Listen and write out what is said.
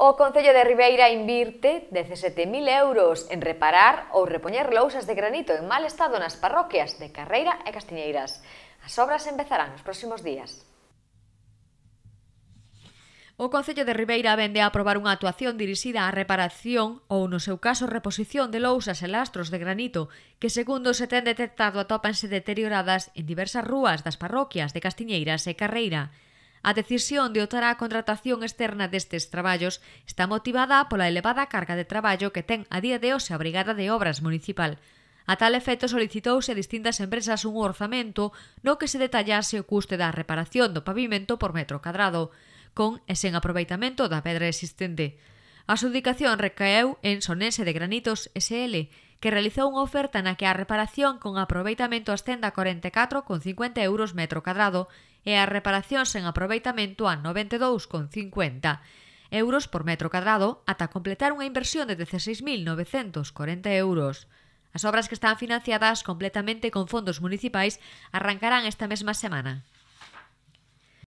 O Concello de Ribeira invirte 17.000 euros en reparar ou repoñer lousas de granito en mal estado nas parroquias de Carreira e Castiñeiras. As obras empezarán nos próximos días. O Concello de Ribeira vende a aprobar unha actuación dirixida á reparación ou, no seu caso, reposición de lousas e lastros de granito que, segundo se ten detectado, atópanse deterioradas en diversas rúas das parroquias de Castiñeiras e Carreira. A decisión de otar a contratación externa destes traballos está motivada pola elevada carga de traballo que ten a día de hoxe a Brigada de Obras Municipal. A tal efecto solicitouse a distintas empresas un orzamento no que se detallase o custe da reparación do pavimento por metro cadrado, con e sen aproveitamento da pedra existente. A súdicación recaeu en Sonense de Granitos SL, que realizou unha oferta na que a reparación con aproveitamento ascenda a 44,50 euros metro cadrado e a reparación sen aproveitamento a 92,50 euros por metro cadrado ata completar unha inversión de 16.940 euros. As obras que están financiadas completamente con fondos municipais arrancarán esta mesma semana.